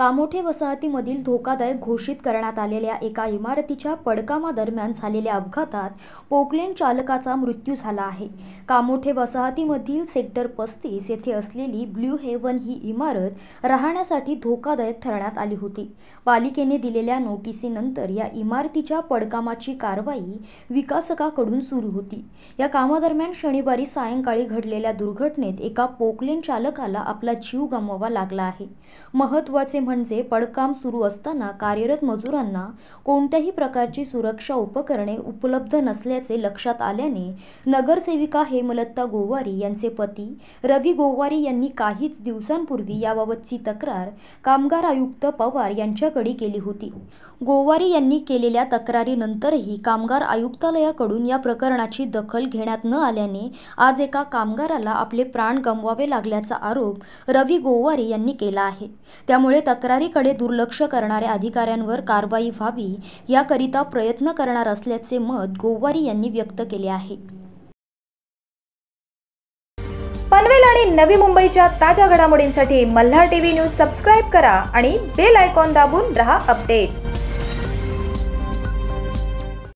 कामोठे वसाहतीमधील धोकादायक घोषित करण्यात आलेल्या एका इमारतीच्या पडकामादरम्यान झालेल्या अपघातात पोकलेन चालकाचा मृत्यू झाला आहे कामोठे वसाहतीमधील सेक्टर पस्तीस येथे असलेली ब्ल्यू हेवन ही इमारत राहण्यासाठी धोकादायक ठरण्यात आली होती पालिकेने दिलेल्या नोटिसीनंतर या इमारतीच्या पडकामाची कारवाई विकासकाकडून सुरू होती या कामादरम्यान शनिवारी सायंकाळी घडलेल्या दुर्घटनेत एका पोकलेन चालकाला आपला जीव गमवावा लागला आहे महत्त्वाचे म्हणजे पडकाम सुरू असताना कार्यरत मजुरांना कोणत्याही प्रकारची सुरक्षा उपकरणे उपलब्ध नसल्याचे लक्षात आल्याने नगरसेविका हेमलत्ता गोवारी यांचे पती रवी गोवारी यांनी काहीच दिवसांपूर्वी याबाबतची तक्रार कामगार आयुक्त पवार यांच्याकडे केली होती गोवारी यांनी केलेल्या तक्रारीनंतरही कामगार आयुक्तालयाकडून या प्रकरणाची दखल घेण्यात न आल्याने आज एका कामगाराला आपले प्राण गमवावे लागल्याचा आरोप रवी गोवारी यांनी केला आहे त्यामुळे तक्रारीकडे दुर्लक्ष करणाऱ्या अधिकाऱ्यांवर कारवाई व्हावी याकरिता प्रयत्न करणार असल्याचे मत गोवारी यांनी व्यक्त केले आहे पनवेल आणि नवी मुंबईच्या ताज्या घडामोडींसाठी मल्हार टीव्ही न्यूज सबस्क्राईब करा आणि बेल आयकॉन दाबून रहा अपडेट